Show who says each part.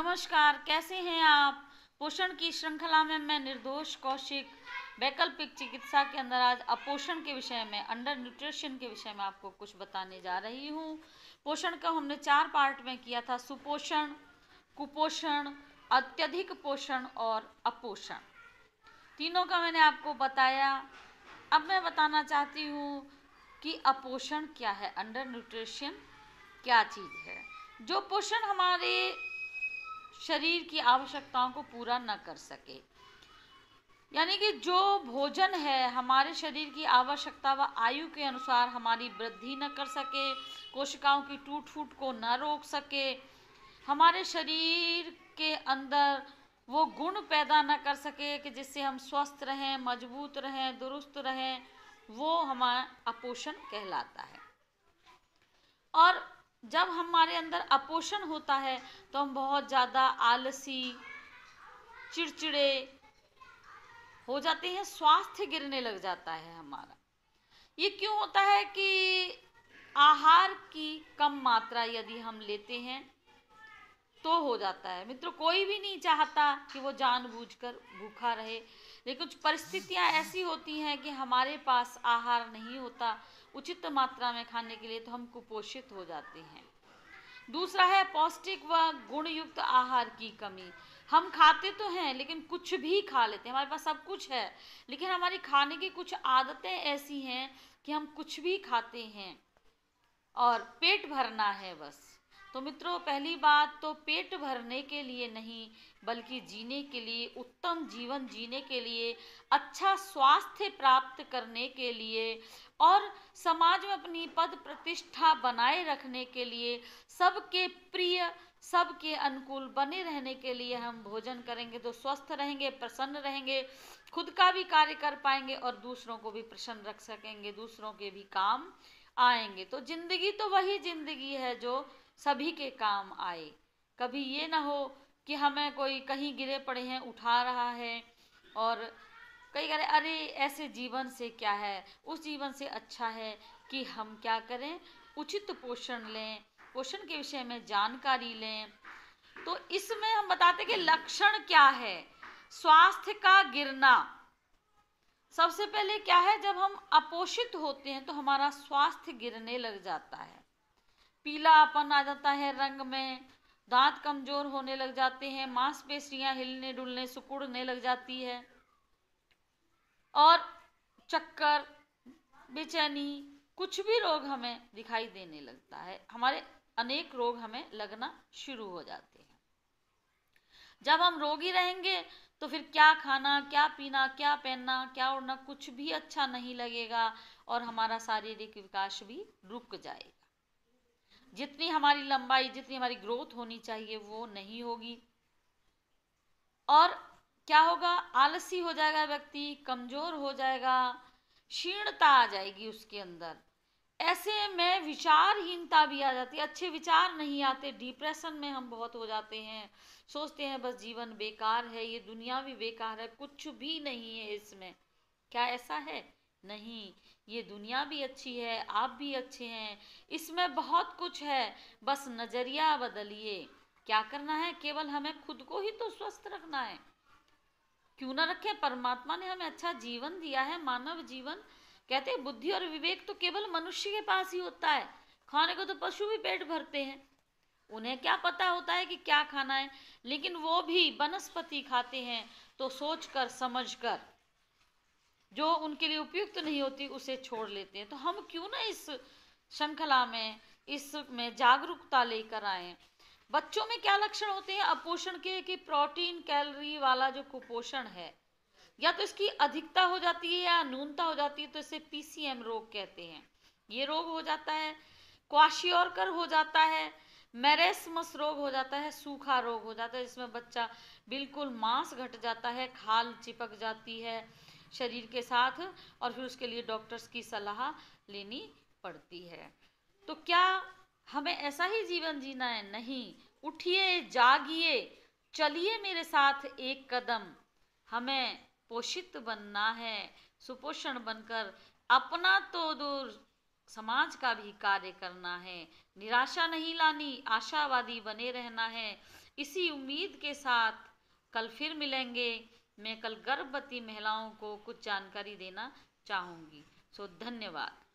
Speaker 1: नमस्कार कैसे हैं आप पोषण की श्रृंखला में मैं निर्दोष कौशिक वैकल्पिक चिकित्सा के अंदर आज अपोषण के विषय में अंडर न्यूट्रिशन के विषय में आपको कुछ बताने जा रही हूँ पोषण का हमने चार पार्ट में किया था सुपोषण कुपोषण अत्यधिक पोषण और अपोषण तीनों का मैंने आपको बताया अब मैं बताना चाहती हूँ कि अपोषण क्या है अंडर न्यूट्रिशन क्या चीज़ है जो पोषण हमारे शरीर की आवश्यकताओं को पूरा न कर सके यानी कि जो भोजन है हमारे शरीर की आवश्यकता व आयु के अनुसार हमारी वृद्धि न कर सके कोशिकाओं की टूट फूट को न रोक सके हमारे शरीर के अंदर वो गुण पैदा न कर सके कि जिससे हम स्वस्थ रहें मजबूत रहें दुरुस्त रहें वो हमारा अपोषण कहलाता है और जब हमारे अंदर अपोषण होता है तो हम बहुत ज़्यादा आलसी चिड़चिड़े हो जाते हैं स्वास्थ्य गिरने लग जाता है हमारा ये क्यों होता है कि आहार की कम मात्रा यदि हम लेते हैं तो हो जाता है मित्रों कोई भी नहीं चाहता कि वो जानबूझकर भूखा रहे लेकिन कुछ परिस्थितियाँ ऐसी होती हैं कि हमारे पास आहार नहीं होता उचित मात्रा में खाने के लिए तो हम कुपोषित हो जाते हैं दूसरा है पौष्टिक व गुणयुक्त आहार की कमी हम खाते तो हैं लेकिन कुछ भी खा लेते हैं हमारे पास सब कुछ है लेकिन हमारी खाने की कुछ आदतें ऐसी हैं कि हम कुछ भी खाते हैं और पेट भरना है बस तो मित्रों पहली बात तो पेट भरने के लिए नहीं बल्कि जीने के लिए उत्तम जीवन जीने के लिए अच्छा स्वास्थ्य प्राप्त करने के लिए और समाज में अपनी पद प्रतिष्ठा बनाए रखने के लिए सबके प्रिय सबके अनुकूल बने रहने के लिए हम भोजन करेंगे तो स्वस्थ रहेंगे प्रसन्न रहेंगे खुद का भी कार्य कर पाएंगे और दूसरों को भी प्रसन्न रख सकेंगे दूसरों के भी काम आएंगे तो जिंदगी तो वही जिंदगी है जो सभी के काम आए कभी ये ना हो कि हमें कोई कहीं गिरे पड़े हैं उठा रहा है और कई कह रहे अरे ऐसे जीवन से क्या है उस जीवन से अच्छा है कि हम क्या करें उचित पोषण लें पोषण के विषय में जानकारी लें तो इसमें हम बताते कि लक्षण क्या है स्वास्थ्य का गिरना सबसे पहले क्या है जब हम अपोषित होते हैं तो हमारा स्वास्थ्य गिरने लग जाता है पीलापन आ जाता है रंग में दांत कमजोर होने लग जाते हैं मांसपेशियां हिलने डुलने सुकुड़ने लग जाती है और चक्कर बेचैनी कुछ भी रोग हमें दिखाई देने लगता है हमारे अनेक रोग हमें लगना शुरू हो जाते हैं जब हम रोगी रहेंगे तो फिर क्या खाना क्या पीना क्या पहनना क्या उड़ना कुछ भी अच्छा नहीं लगेगा और हमारा शारीरिक विकास भी रुक जाएगा जितनी हमारी लंबाई जितनी हमारी ग्रोथ होनी चाहिए वो नहीं होगी और क्या होगा आलसी हो जाएगा व्यक्ति कमज़ोर हो जाएगा क्षीणता आ जाएगी उसके अंदर ऐसे में विचारहीनता भी आ जाती है अच्छे विचार नहीं आते डिप्रेशन में हम बहुत हो जाते हैं सोचते हैं बस जीवन बेकार है ये दुनिया भी बेकार है कुछ भी नहीं है इसमें क्या ऐसा है नहीं ये दुनिया भी अच्छी है आप भी अच्छे हैं इसमें बहुत कुछ है बस नज़रिया बदलिए क्या करना है केवल हमें खुद को ही तो स्वस्थ रखना है क्यों ना रखें परमात्मा ने हमें अच्छा जीवन दिया है मानव जीवन कहते हैं बुद्धि और विवेक तो केवल मनुष्य के पास ही होता है खाने को तो पशु भी पेट भरते हैं उन्हें क्या पता होता है कि क्या खाना है लेकिन वो भी वनस्पति खाते हैं तो सोच कर समझ कर जो उनके लिए उपयुक्त तो नहीं होती उसे छोड़ लेते हैं तो हम क्यों ना इस श्रृंखला में इस में जागरूकता लेकर आए बच्चों में क्या लक्षण होते हैं अपोषण के कि प्रोटीन कैलोरी वाला जो कुपोषण है या तो इसकी अधिकता हो जाती है या नूनता हो जाती है तो इसे पीसीएम रोग कहते हैं ये रोग हो जाता है क्वाशियोरकर हो जाता है मैरेसमस रोग हो जाता है सूखा रोग हो जाता है जिसमें बच्चा बिल्कुल मांस घट जाता है खाल चिपक जाती है शरीर के साथ और फिर उसके लिए डॉक्टर्स की सलाह लेनी पड़ती है तो क्या हमें ऐसा ही जीवन जीना है नहीं उठिए जागिए चलिए मेरे साथ एक कदम हमें पोषित बनना है सुपोषण बनकर अपना तो दूर समाज का भी कार्य करना है निराशा नहीं लानी आशावादी बने रहना है इसी उम्मीद के साथ कल फिर मिलेंगे मैं कल गर्भवती महिलाओं को कुछ जानकारी देना चाहूँगी सो धन्यवाद